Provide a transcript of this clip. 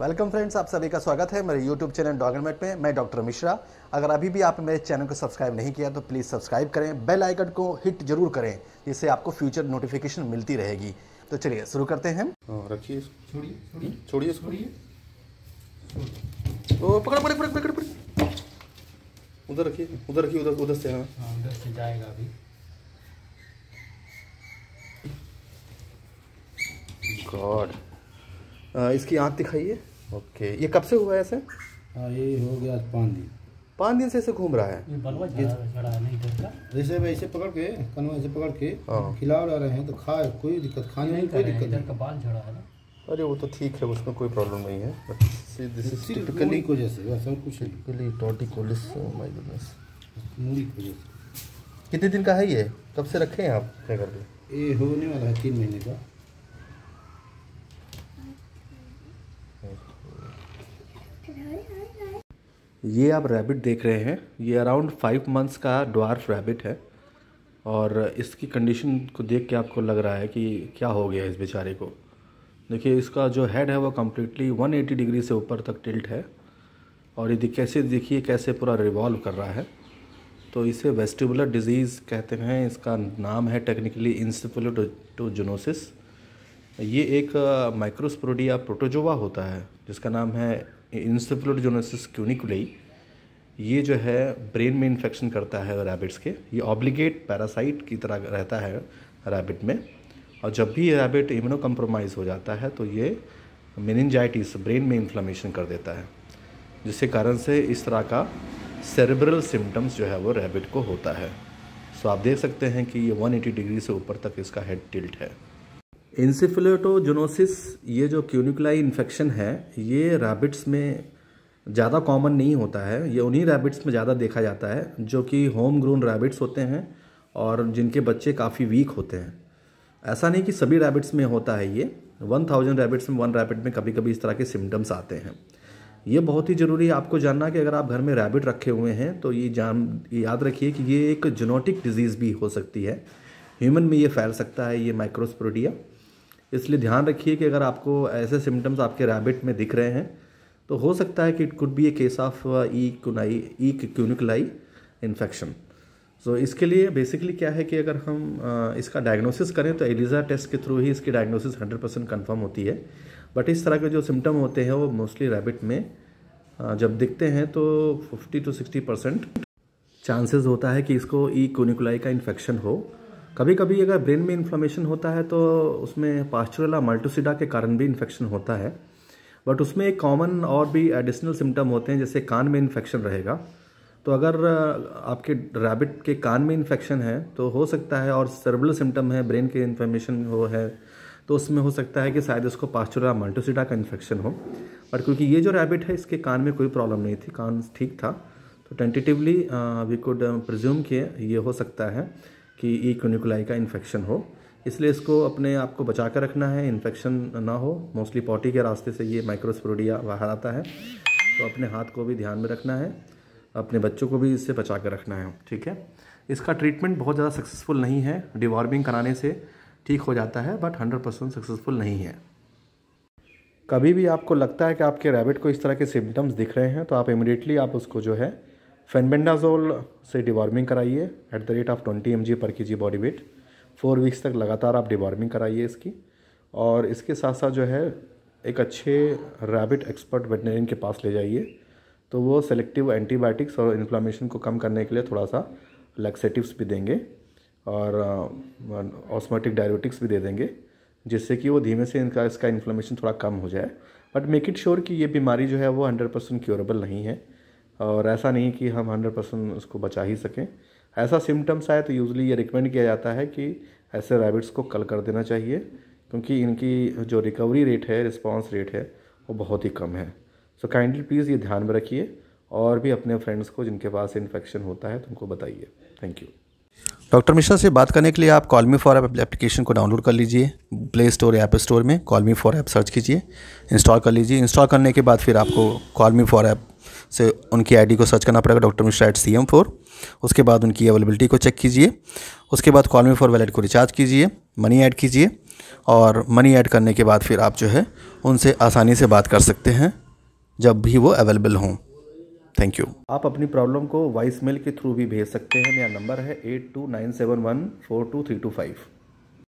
Welcome friends आप सभी का स्वागत है मेरे यूट्यूब चैनल डॉगरमेट में मैं डॉक्टर मिश्रा अगर अभी भी आपने मेरे चैनल को सब्सक्राइब नहीं किया तो प्लीज़ सब्सक्राइब करें बेल आइकन को हिट जरूर करें जिससे आपको फ्यूचर नोटिफिकेशन मिलती रहेगी तो चलिए शुरू करते हैं हाँ, रखिए छोड़िए छोड़िए उधर रखिए उधर रखिए उधर उधर से हाँ, हाँ उधर से जाएगा अभी गॉड uh, इसकी आँख दिखाइए ओके ये कब से हुआ है ऐसे हाँ, ये हो गया आज पाँच दिन पाँच दिन से ऐसे घूम रहा है जैसे मैं वैसे पकड़ के कनवा ऐसे पकड़ के हाँ। खिला रहे हैं तो खाए कोई दिक्कत खाने में कोई दिक्कत नहीं बाल झड़ा है ना अरे वो तो ठीक है उसमें कोई प्रॉब्लम नहीं है टिपिकली को जैसे वैसा कुछ टिपिकली टॉटिकोलिस माय गुडनेस मूली को जैसे कितने दिन का है ये कब से रखे हैं आप अपने घर पे ये होने वाला है तीन महीने का ये आप रैबिट देख रहे हैं ये अराउंड फाइव मंथ्स का डॉर्फ रैबिट है और इसकी कंडीशन को देख के आपको लग रहा है कि क्या हो गया इस बेचारे को देखिए इसका जो हेड है वो कम्प्लीटली 180 डिग्री से ऊपर तक टिल्ट है और ये कैसे देखिए कैसे पूरा रिवॉल्व कर रहा है तो इसे वेस्टिबुलर डिजीज़ कहते हैं इसका नाम है टेक्निकली इंसिपुलोटोजोनोसिस ये एक माइक्रोस्प्रोडिया प्रोटोजोवा होता है जिसका नाम है इंसफ्लोडोजोनोसिस क्यूनिकुलई ये जो है ब्रेन में इन्फेक्शन करता है रैबिट्स के ये ऑब्लिगेट पैरासाइट की तरह रहता है रैबिट में और जब भी रैबिट इम्यूनो कम्प्रोमाइज़ हो जाता है तो ये मेनिनजाइटिस ब्रेन में इन्फ्लामेशन कर देता है जिसके कारण से इस तरह का सेरेब्रल सिम्टम्स जो है वो रैबिट को होता है सो आप देख सकते हैं कि ये 180 डिग्री से ऊपर तक इसका हेड टिल्ट है इंसिफिलेटोजोनोसिस ये जो क्यूनिकुलाई इन्फेक्शन है ये रैबिट्स में ज़्यादा कॉमन नहीं होता है ये उन्हीं रैबिट्स में ज़्यादा देखा जाता है जो कि होम ग्रोन रैबिट्स होते हैं और जिनके बच्चे काफ़ी वीक होते हैं ऐसा नहीं कि सभी रैबिट्स में होता है ये वन थाउजेंड रैबिट्स में वन रैबिट में कभी कभी इस तरह के सिम्टम्स आते हैं ये बहुत ही ज़रूरी है आपको जानना कि अगर आप घर में रैबिट रखे हुए हैं तो ये जान याद रखिए कि ये एक जेनोटिक डिजीज़ भी हो सकती है ह्यूमन में ये फैल सकता है ये माइक्रोस्प्रोडिया इसलिए ध्यान रखिए कि अगर आपको ऐसे सिम्टम्स आपके रैबिट में दिख रहे हैं तो हो सकता है कि it could be a case of E cuniculi E cuniculi infection so इसके लिए बेसिकली क्या है कि अगर हम uh, इसका डायग्नोसिस करें तो एलिज़ा टेस्ट के थ्रू ही इसकी डायग्नोसिस 100 परसेंट कन्फर्म होती है बट इस तरह के जो सिम्टम होते हैं वो मोस्टली रैबिट में uh, जब दिखते हैं तो 50 टू 60 परसेंट चांसेज होता है कि इसको ई e क्यूनिकलाई का इन्फेक्शन हो कभी कभी अगर ब्रेन में इन्फ्लामेशन होता है तो उसमें पास्चुरला मल्टोसिडा के कारण भी इन्फेक्शन होता है बट उसमें एक कॉमन और भी एडिशनल सिम्टम होते हैं जैसे कान में इन्फेक्शन रहेगा तो अगर आपके रैबिट के कान में इन्फेक्शन है तो हो सकता है और सर्वल सिम्टम है ब्रेन के इन्फ्लेमेशन हो है तो उसमें हो सकता है कि शायद उसको पास्चुरा मल्टोसिडा का इन्फेक्शन हो बट क्योंकि ये जो रैबिट है इसके कान में कोई प्रॉब्लम नहीं थी कान ठीक था तो टेंटेटिवली वी कुड प्रज्यूम किए ये हो सकता है कि ई e. क्यूनिकुलाई का इन्फेक्शन हो इसलिए इसको अपने आप को बचा कर रखना है इन्फेक्शन ना हो मोस्टली पॉटी के रास्ते से ये माइक्रोस्प्रोडिया बाहर आता है तो अपने हाथ को भी ध्यान में रखना है अपने बच्चों को भी इससे बचा कर रखना है ठीक है इसका ट्रीटमेंट बहुत ज़्यादा सक्सेसफुल नहीं है डिवॉर्मिंग कराने से ठीक हो जाता है बट हंड्रेड परसेंट सक्सेसफुल नहीं है कभी भी आपको लगता है कि आपके रैबिट को इस तरह के सिम्टम्स दिख रहे हैं तो आप इमिडिएटली आप उसको जो है फेनबेंडाजोल से डिवॉर्मिंग कराइए at the rate of twenty M per K G body weight four weeks तक लगातार आप डिवॉर्मिंग कराइए इसकी और इसके साथ साथ जो है एक अच्छे रैबिट एक्सपर्ट वेटनरियन के पास ले जाइए तो वो सेलेक्टिव एंटीबायोटिक्स और इन्फ्लामेशन को कम करने के लिए थोड़ा सा लैक्सेटिव्स भी देंगे और ऑस्मेटिक डायबिटिक्स भी दे देंगे जिससे कि वो धीमे से इनका इसका इन्फ्लामेशन थोड़ा कम हो जाए बट मेक इट श्योर कि ये बीमारी जो है वो हंड्रेड परसेंट क्योरेबल नहीं है और ऐसा नहीं कि हम हंड्रेड परसेंट उसको बचा ही सकें ऐसा सिम्टम्स आए तो यूजली ये रिकमेंड किया जाता है कि ऐसे रैबिट्स को कल कर देना चाहिए क्योंकि इनकी जो रिकवरी रेट है रिस्पॉन्स रेट है वो बहुत ही कम है सो काइंडली प्लीज़ ये ध्यान में रखिए और भी अपने फ्रेंड्स को जिनके पास इन्फेक्शन होता है तो उनको बताइए थैंक यू डॉक्टर मिश्रा से बात करने के लिए आप कॉलमी फॉर ऐप एप्लीकेशन को डाउनलोड कर लीजिए प्ले स्टोर या ऐप स्टोर में कॉलमी फॉर ऐप सर्च कीजिए इंस्टॉल कर लीजिए इंस्टॉल करने के बाद फिर आपको कॉलमी फॉर ऐप से उनकी आईडी को सर्च करना पड़ेगा doctor Mishra at C M four उसके बाद उनकी अवेलेबिलिटी को चेक कीजिए उसके बाद कॉलमी फॉर वैलेट को रिचार्ज कीजिए मनी ऐड कीजिए और मनी ऐड करने के बाद फिर आप जो है उनसे आसानी से बात कर सकते हैं जब भी वो अवेलेबल हों थैंक यू आप अपनी प्रॉब्लम को वॉइस मेल के थ्रू भी भेज सकते हैं मेरा नंबर है eight two nine seven one four two three two five